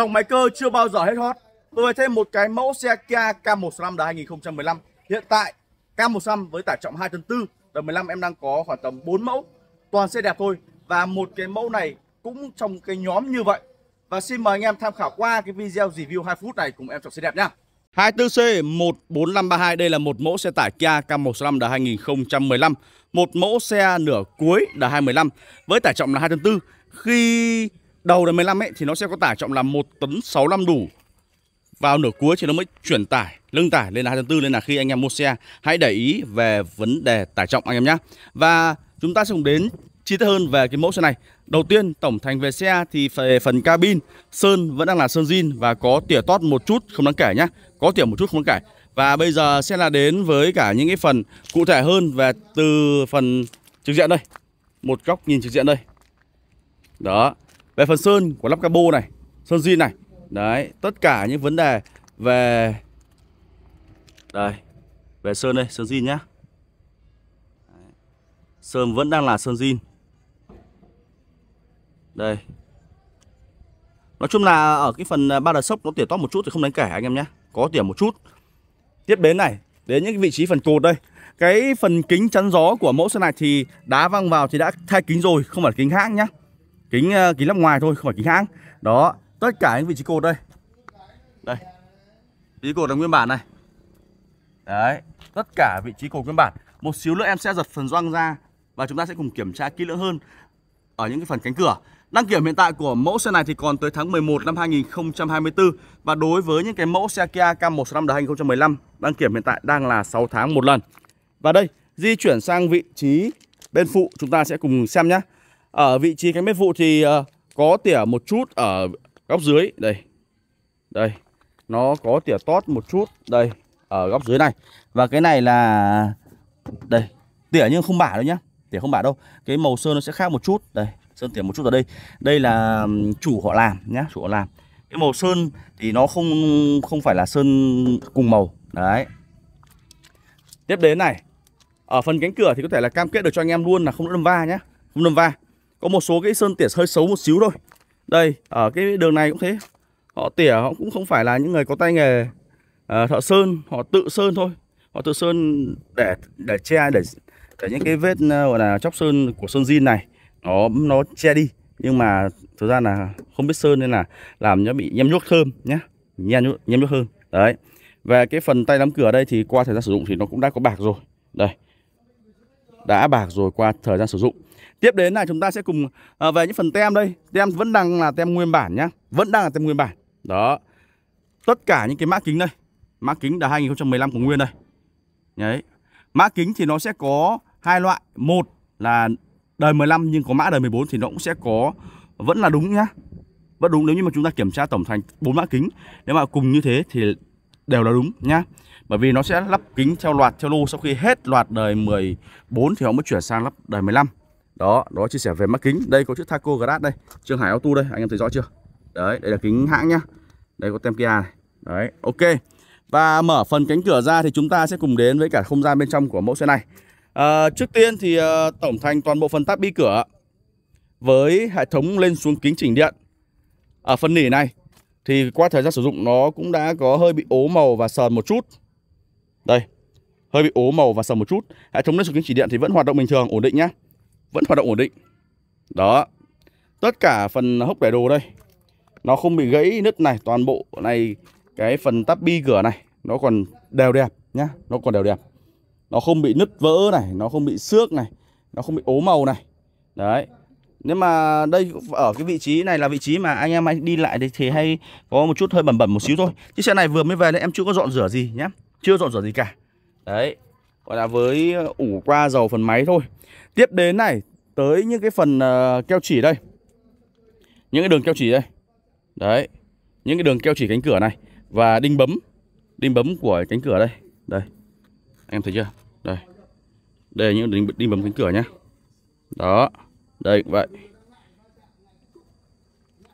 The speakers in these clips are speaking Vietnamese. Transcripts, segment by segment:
Dòng máy cơ chưa bao giờ hết hot. Tôi về thêm một cái mẫu xe Kia k 15 đời 2015. Hiện tại k 15 với tải trọng 2 tấn 4, đời 15 em đang có khoảng tầm 4 mẫu. Toàn xe đẹp thôi. Và một cái mẫu này cũng trong cái nhóm như vậy. Và xin mời anh em tham khảo qua cái video review 2 phút này cùng em chọn xe đẹp nhá. 24C14532 đây là một mẫu xe tải Kia k 15 đời 2015, một mẫu xe nửa cuối đời 2015 với tải trọng là 2 tấn 4. Khi đầu đến 15 ấy thì nó sẽ có tải trọng là 1 tấn 65 đủ vào nửa cuối thì nó mới chuyển tải lưng tải lên là 24 nên là khi anh em mua xe hãy để ý về vấn đề tải trọng anh em nhé và chúng ta sẽ cùng đến chi tiết hơn về cái mẫu xe này đầu tiên tổng thành về xe thì về phần cabin sơn vẫn đang là sơn zin và có tỉa tót một chút không đáng kể nhá có tỉa một chút không đáng kể và bây giờ sẽ là đến với cả những cái phần cụ thể hơn về từ phần trực diện đây một góc nhìn trực diện đây đó về phần sơn của lắp cabo này sơn zin này đấy tất cả những vấn đề về đây về sơn đây sơn zin nhá sơn vẫn đang là sơn zin đây nói chung là ở cái phần à, ba đợt sốc nó tỉa tóp một chút thì không đáng kể anh em nhé có tỉa một chút tiếp đến này đến những vị trí phần cột đây cái phần kính chắn gió của mẫu xe này thì đá văng vào thì đã thay kính rồi không phải kính hãng nhá kính ờ, kính lắp ngoài thôi không phải kính hãng đó tất cả những vị trí cột đây đây vị trí cột là nguyên bản này đấy tất cả vị trí cột nguyên bản một xíu nữa em sẽ giật phần doang ra và chúng ta sẽ cùng kiểm tra kỹ lưỡng hơn ở những cái phần cánh cửa Đăng kiểm hiện tại của mẫu xe này thì còn tới tháng 11 năm 2024 và đối với những cái mẫu xe Kia K165 đời 2015 đăng kiểm hiện tại đang là 6 tháng một lần. Và đây, di chuyển sang vị trí bên phụ chúng ta sẽ cùng xem nhé ở vị trí cánh mét phụ thì uh, có tỉa một chút ở góc dưới đây đây nó có tỉa tót một chút đây ở góc dưới này và cái này là đây tỉa nhưng không bả đâu nhá tỉa không bả đâu cái màu sơn nó sẽ khác một chút đây sơn tỉa một chút ở đây đây là chủ họ làm nhá chủ họ làm cái màu sơn thì nó không không phải là sơn cùng màu đấy tiếp đến này ở phần cánh cửa thì có thể là cam kết được cho anh em luôn là không đâm va nhé không đâm va có một số cái sơn tỉa hơi xấu một xíu thôi đây ở cái đường này cũng thế họ tỉa họ cũng không phải là những người có tay nghề à, thợ sơn họ tự sơn thôi họ tự sơn để để che để để những cái vết à, gọi là chóc sơn của sơn zin này nó nó che đi nhưng mà thực ra là không biết sơn nên là làm nó bị nhem nhuốc thơm nhá nhem nhuốc, nhem nhuốc hơn đấy về cái phần tay nắm cửa đây thì qua thời gian sử dụng thì nó cũng đã có bạc rồi đây đã bạc rồi qua thời gian sử dụng. Tiếp đến là chúng ta sẽ cùng à, về những phần tem đây. Tem vẫn đang là tem nguyên bản nhá. Vẫn đang là tem nguyên bản. Đó. Tất cả những cái mã kính đây. Mã kính là 2015 của Nguyên đây. Đấy. Mã kính thì nó sẽ có hai loại. Một là đời 15 nhưng có mã đời 14 thì nó cũng sẽ có vẫn là đúng nhá. Vẫn đúng nếu như mà chúng ta kiểm tra tổng thành bốn mã kính. Nếu mà cùng như thế thì đều là đúng nhá bởi vì nó sẽ lắp kính theo loạt theo lô sau khi hết loạt đời 14 thì họ mới chuyển sang lắp đời 15 đó đó chia sẻ về mắt kính đây có chiếc Thaco Grad đây Trường Hải Auto đây anh em thấy rõ chưa đấy đây là kính hãng nhá đây có tem Kia này đấy ok và mở phần cánh cửa ra thì chúng ta sẽ cùng đến với cả không gian bên trong của mẫu xe này à, trước tiên thì à, tổng thành toàn bộ phần táp bi cửa với hệ thống lên xuống kính chỉnh điện ở phần nỉ này thì qua thời gian sử dụng nó cũng đã có hơi bị ố màu và sờn một chút đây hơi bị ố màu và sờn một chút hệ thống nước sục kính chỉ điện thì vẫn hoạt động bình thường ổn định nhá vẫn hoạt động ổn định đó tất cả phần hốc để đồ đây nó không bị gãy nứt này toàn bộ này cái phần tắp bi cửa này nó còn đều đẹp nhá nó còn đều đẹp nó không bị nứt vỡ này nó không bị xước này nó không bị ố màu này đấy nếu mà đây ở cái vị trí này là vị trí mà anh em anh đi lại thì hay có một chút hơi bẩn bẩn một xíu thôi chiếc xe này vừa mới về nên em chưa có dọn rửa gì nhé chưa dọn rửa gì cả đấy gọi là với ủ qua dầu phần máy thôi tiếp đến này tới những cái phần uh, keo chỉ đây những cái đường keo chỉ đây đấy những cái đường keo chỉ cánh cửa này và đinh bấm đinh bấm của cánh cửa đây đây em thấy chưa đây đây là những đinh, đinh bấm cánh cửa nhá đó đây cũng vậy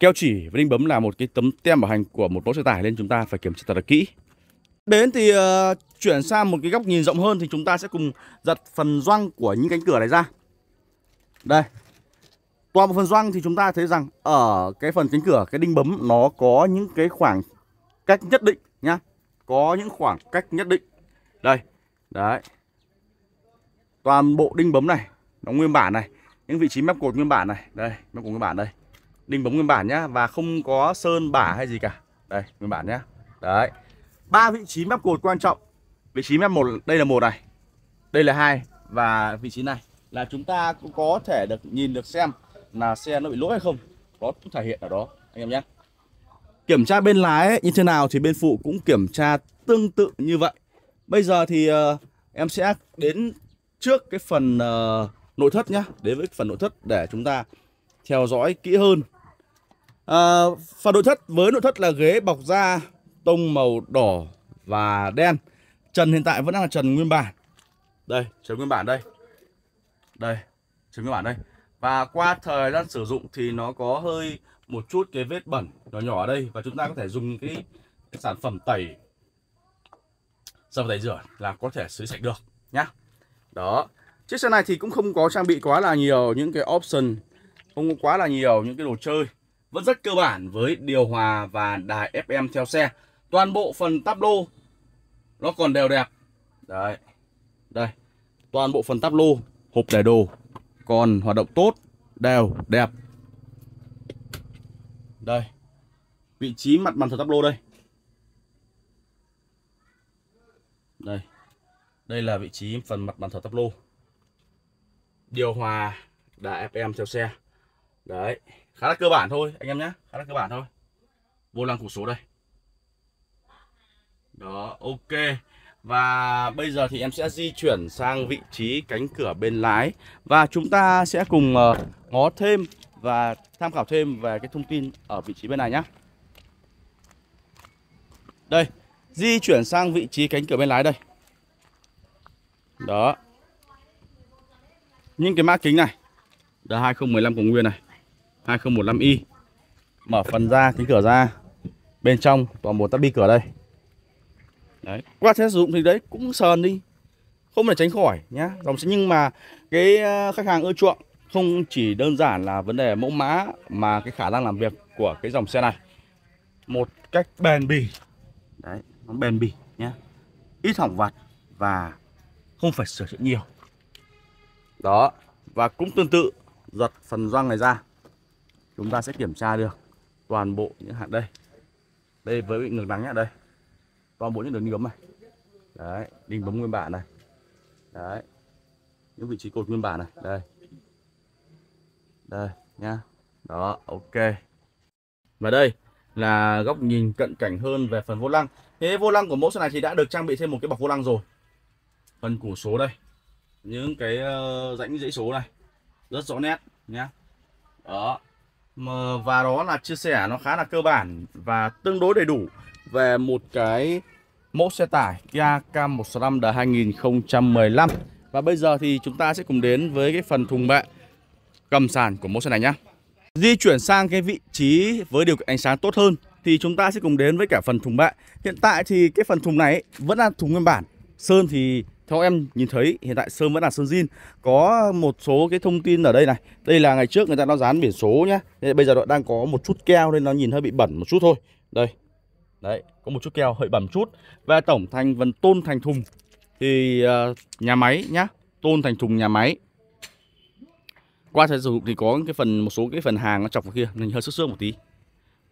Keo chỉ và đinh bấm là một cái tấm tem bảo hành của một mẫu xe tải Nên chúng ta phải kiểm tra thật là kỹ Đến thì uh, chuyển sang một cái góc nhìn rộng hơn Thì chúng ta sẽ cùng giật phần doang của những cánh cửa này ra Đây Toàn một phần doang thì chúng ta thấy rằng Ở cái phần cánh cửa, cái đinh bấm Nó có những cái khoảng cách nhất định nhá Có những khoảng cách nhất định Đây, đấy Toàn bộ đinh bấm này Nó nguyên bản này những vị trí mép cột nguyên bản này đây mép cột nguyên bản đây đinh bóng nguyên bản nhá và không có sơn bả hay gì cả đây nguyên bản nhá đấy ba vị trí mép cột quan trọng vị trí mép một đây là một này đây là hai và vị trí này là chúng ta cũng có thể được nhìn được xem là xe nó bị lỗi hay không nó thể hiện ở đó anh em nhé kiểm tra bên lái ấy, như thế nào thì bên phụ cũng kiểm tra tương tự như vậy bây giờ thì uh, em sẽ đến trước cái phần uh, nội thất nhá Đến với phần nội thất để chúng ta theo dõi kỹ hơn à, Phần nội thất với nội thất là ghế bọc da tông màu đỏ và đen Trần hiện tại vẫn đang là trần nguyên bản Đây, trần nguyên bản đây Đây, trần nguyên bản đây Và qua thời gian sử dụng thì nó có hơi một chút cái vết bẩn nhỏ nhỏ ở đây Và chúng ta có thể dùng cái, sản phẩm tẩy dầu tẩy rửa là có thể xới sạch được nhá đó Chiếc xe này thì cũng không có trang bị quá là nhiều những cái option Không có quá là nhiều những cái đồ chơi Vẫn rất cơ bản với điều hòa và đài FM theo xe Toàn bộ phần tắp lô Nó còn đều đẹp Đấy Đây Toàn bộ phần tắp lô Hộp để đồ Còn hoạt động tốt Đều đẹp Đây Vị trí mặt bàn thờ tắp lô đây Đây Đây là vị trí phần mặt bàn thờ tắp lô điều hòa đà FM theo xe đấy khá là cơ bản thôi anh em nhé khá là cơ bản thôi vô lăng củ số đây đó ok và bây giờ thì em sẽ di chuyển sang vị trí cánh cửa bên lái và chúng ta sẽ cùng ờ, ngó thêm và tham khảo thêm về cái thông tin ở vị trí bên này nhé đây di chuyển sang vị trí cánh cửa bên lái đây đó những cái mã kính này là 2015 cùng Nguyên này 2015i mở phần ra kính cửa ra bên trong toàn bộ tắp bi cửa đây đấy qua sẽ sử dụng thì đấy cũng sờn đi không thể tránh khỏi nhá dòng xe nhưng mà cái ờ, khách hàng ưa chuộng không chỉ đơn giản là vấn đề mẫu mã mà cái khả năng làm việc của cái dòng xe này một cách bền bỉ đấy nó bền bỉ nhá ít hỏng vặt và không phải sửa chữa nhiều đó và cũng tương tự giật phần răng này ra chúng ta sẽ kiểm tra được toàn bộ những hạt đây đây với bị ngược nắng nhá đây toàn bộ những đường bấm này đấy đinh bấm nguyên bản này đấy những vị trí cột nguyên bản này đây đây nha đó ok và đây là góc nhìn cận cảnh hơn về phần vô lăng thế vô lăng của mẫu xe này thì đã được trang bị thêm một cái bọc vô lăng rồi phần củ số đây những cái ờ, rãnh dãy số này rất rõ nét nhé đó mà, và đó là chia sẻ nó khá là cơ bản và tương đối đầy đủ về một cái mẫu xe tải Kia K165 đời 2015 và bây giờ thì chúng ta sẽ cùng đến với cái phần thùng bệ cầm sàn của mẫu xe này nhé di chuyển sang cái vị trí với điều kiện ánh sáng tốt hơn thì chúng ta sẽ cùng đến với cả phần thùng bệ hiện tại thì cái phần thùng này vẫn là thùng nguyên bản sơn thì theo em nhìn thấy hiện tại sơn vẫn là sơn zin có một số cái thông tin ở đây này đây là ngày trước người ta đã dán biển số nhá bây giờ nó đang có một chút keo nên nó nhìn hơi bị bẩn một chút thôi đây đấy có một chút keo hơi bẩn chút và tổng thành phần tôn thành thùng thì uh, nhà máy nhá tôn thành thùng nhà máy qua thời sử dụng thì có cái phần một số cái phần hàng nó chọc vào kia mình hơi sức xước một tí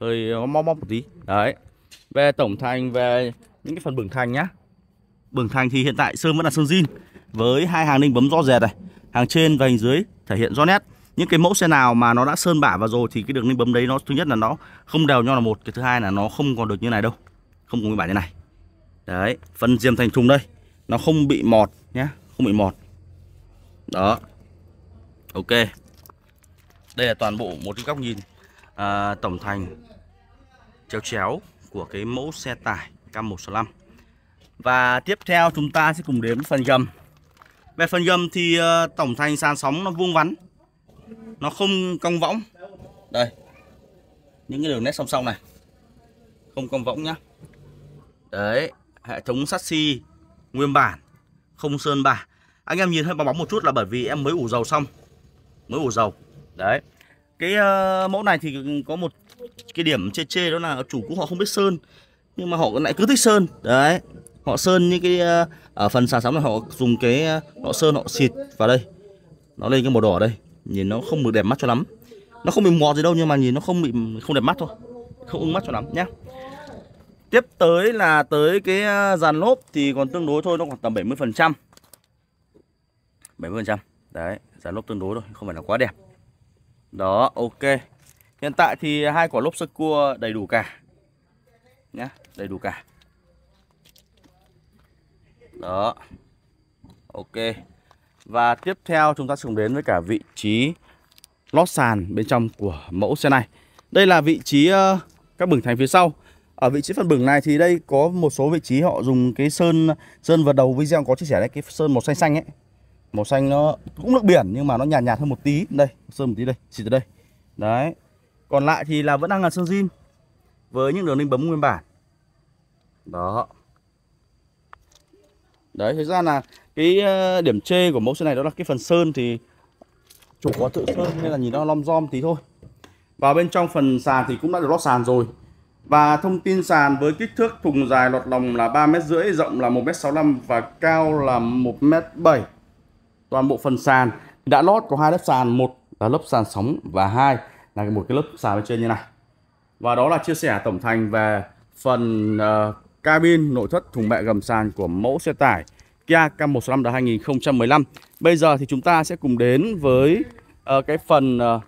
hơi móc móc một tí đấy về tổng thành về những cái phần bừng thành nhá Bường Thành thì hiện tại sơn vẫn là sơn zin với hai hàng ninh bấm rõ rệt này, hàng trên và hàng dưới thể hiện rõ nét. Những cái mẫu xe nào mà nó đã sơn bả vào rồi thì cái đường ninh bấm đấy nó thứ nhất là nó không đều nhau là một, cái thứ hai là nó không còn được như này đâu. Không có cái bả như này. Đấy, phần diêm thành thùng đây, nó không bị mọt nhé không bị mọt. Đó. Ok. Đây là toàn bộ một cái góc nhìn à, tổng thành chéo chéo của cái mẫu xe tải K165. Và tiếp theo chúng ta sẽ cùng đến phần gầm Về phần gầm thì ờ, tổng thành sàn sóng nó vuông vắn Nó không cong võng Đây Những cái đường nét song song này Không cong võng nhá Đấy Hệ thống sắt xi nguyên bản Không sơn bả Anh em nhìn hơi bóng bóng một chút là bởi vì em mới ủ dầu xong Mới ủ dầu Đấy cái uh, mẫu này thì có một cái điểm chê chê đó là chủ cũ họ không biết sơn nhưng mà họ lại cứ thích sơn đấy họ sơn những cái ờ, ở phần sàn sóng là họ dùng cái ờ, họ sơn họ xịt vào đây nó lên cái màu đỏ đây nhìn nó không được đẹp mắt cho lắm nó không bị ngọt gì đâu nhưng mà nhìn nó không bị không đẹp mắt thôi không ưng mắt cho lắm nhá tiếp tới là tới cái ờ, dàn lốp thì còn tương đối thôi nó khoảng tầm 70 phần trăm 70 phần trăm đấy dàn lốp tương đối thôi không phải là quá đẹp đó ok hiện tại thì hai quả lốp sơ cua đầy đủ cả nhá đầy đủ cả đó. Ok. Và tiếp theo chúng ta sẽ cùng đến với cả vị trí lót sàn bên trong của mẫu xe này. Đây là vị trí ờ, các bừng thành phía sau. Ở vị trí phần bừng này thì đây có một số vị trí họ dùng cái sơn sơn vào đầu video có chia sẻ đấy cái sơn màu xanh xanh ấy. Màu xanh nó cũng nước biển nhưng mà nó nhạt nhạt, hơn một tí. Đây, sơn một tí đây, xịt từ đây. Đấy. Còn lại thì là vẫn đang là sơn zin với những đường ninh bấm nguyên bản. Đó đấy thực ra là cái ờ, điểm chê của mẫu xe này đó là cái phần sơn thì chủ có tự sơn nên là nhìn nó lom rom tí thôi và bên trong phần sàn thì cũng đã được lót sàn rồi và thông tin sàn với kích thước thùng dài lọt lòng là 3 m rưỡi, rộng là 1m65 và cao là 1m7. Toàn bộ phần sàn đã lót có hai lớp sàn, một là lớp sàn sóng và hai là một cái lớp sàn bên trên như này. Và đó là chia sẻ tổng thành về phần uh, cabin nội thất thùng bệ gầm sàn của mẫu xe tải Kia K165 đời 2015. Bây giờ thì chúng ta sẽ cùng đến với uh, cái phần uh,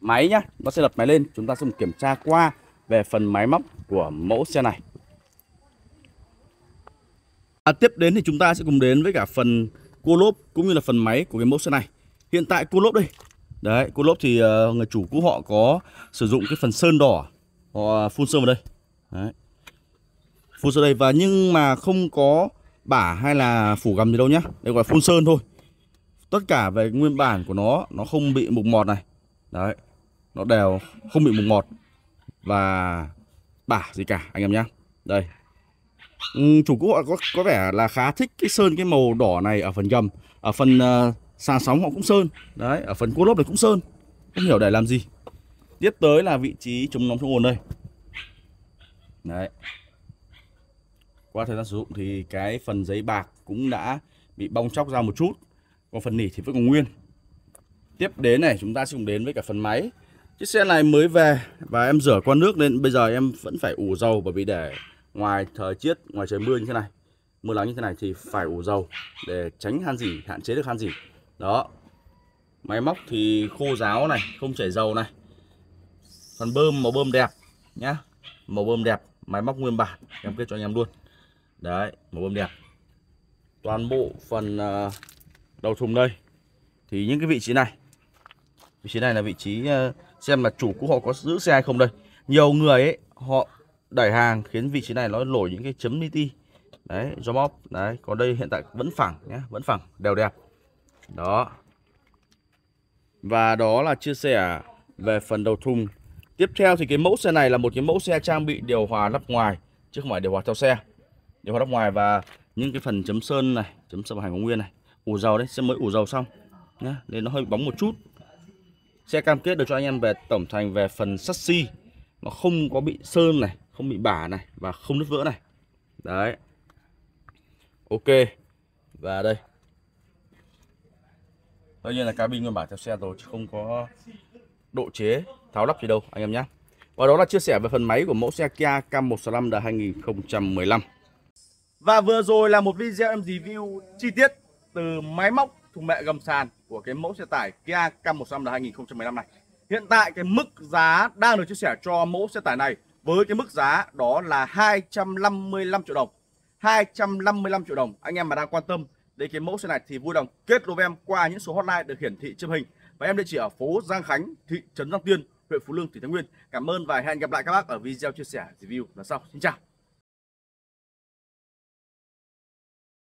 máy nhá. Nó sẽ lập máy lên, chúng ta sẽ kiểm tra qua về phần máy móc của mẫu xe này. À, tiếp đến thì chúng ta sẽ cùng đến với cả phần cua lốp cũng như là phần máy của cái mẫu xe này. Hiện tại cua lốp đây. Đấy, cua lốp thì uh, người chủ cũ họ có sử dụng cái phần sơn đỏ họ phun sơn vào đây. Đấy phun sơn đây và nhưng mà không có bả hay là phủ gầm gì đâu nhá đây gọi phun sơn thôi tất cả về nguyên bản của nó nó không bị mục mọt này đấy nó đều không bị mục mọt và bả gì cả anh em nhá đây ừ, chủ cũ họ có có vẻ là khá thích cái sơn cái màu đỏ này ở phần gầm ở phần uh, sàn sóng họ cũng sơn đấy ở phần cua lốp này cũng sơn không hiểu để làm gì tiếp tới là vị trí chống nóng chống ồn đây đấy qua thời gian sử dụng thì cái phần giấy bạc cũng đã bị bong chóc ra một chút còn phần nỉ thì vẫn còn nguyên tiếp đến này chúng ta sẽ cùng đến với cả phần máy chiếc xe này mới về và em rửa qua nước nên bây giờ em vẫn phải ủ dầu bởi vì để ngoài thời tiết ngoài trời mưa như thế này mưa nắng như thế này thì phải ủ dầu để tránh han dỉ hạn chế được han dỉ đó máy móc thì khô ráo này không chảy dầu này phần bơm màu bơm đẹp nhá màu bơm đẹp máy móc nguyên bản em kết cho anh em luôn đấy một bơm đẹp toàn bộ phần ờ, đầu thùng đây thì những cái vị trí này vị trí này là vị trí ờ, xem là chủ của họ có giữ xe hay không đây nhiều người ấy họ đẩy hàng khiến vị trí này nó nổi những cái chấm li ti đấy do bóp đấy còn đây hiện tại vẫn phẳng nhé vẫn phẳng đều đẹp đó và đó là chia sẻ về phần đầu thùng tiếp theo thì cái mẫu xe này là một cái mẫu xe trang bị điều hòa lắp ngoài chứ không phải điều hòa theo xe điều hoạt động ngoài và những cái phần chấm sơn này chấm sơn hành nguyên này ủ dầu đấy sẽ mới ủ dầu xong nhá nên nó hơi bóng một chút xe cam kết được cho anh em về tổng thành về phần sắt xi nó không có bị sơn này không bị bả này và không nứt vỡ này đấy ok và đây tất nhiên là cabin nguyên bản theo xe rồi chứ không có độ chế tháo lắp gì đâu anh em nhé và đó là chia sẻ về phần máy của mẫu xe Kia K165 đời 2015 và vừa rồi là một video em review chi tiết từ máy móc thùng mẹ gầm sàn của cái mẫu xe tải Kia K100 là 2015 này. Hiện tại cái mức giá đang được chia sẻ cho mẫu xe tải này với cái mức giá đó là 255 triệu đồng. 255 triệu đồng. Anh em mà đang quan tâm đến cái mẫu xe này thì vui lòng kết nối với em qua những số hotline được hiển thị trên hình. Và em địa chỉ ở phố Giang Khánh, thị trấn Giang Tiên, huyện Phú Lương, tỉnh Thái Nguyên. Cảm ơn và hẹn gặp lại các bác ở video chia sẻ review lần sau. Xin chào.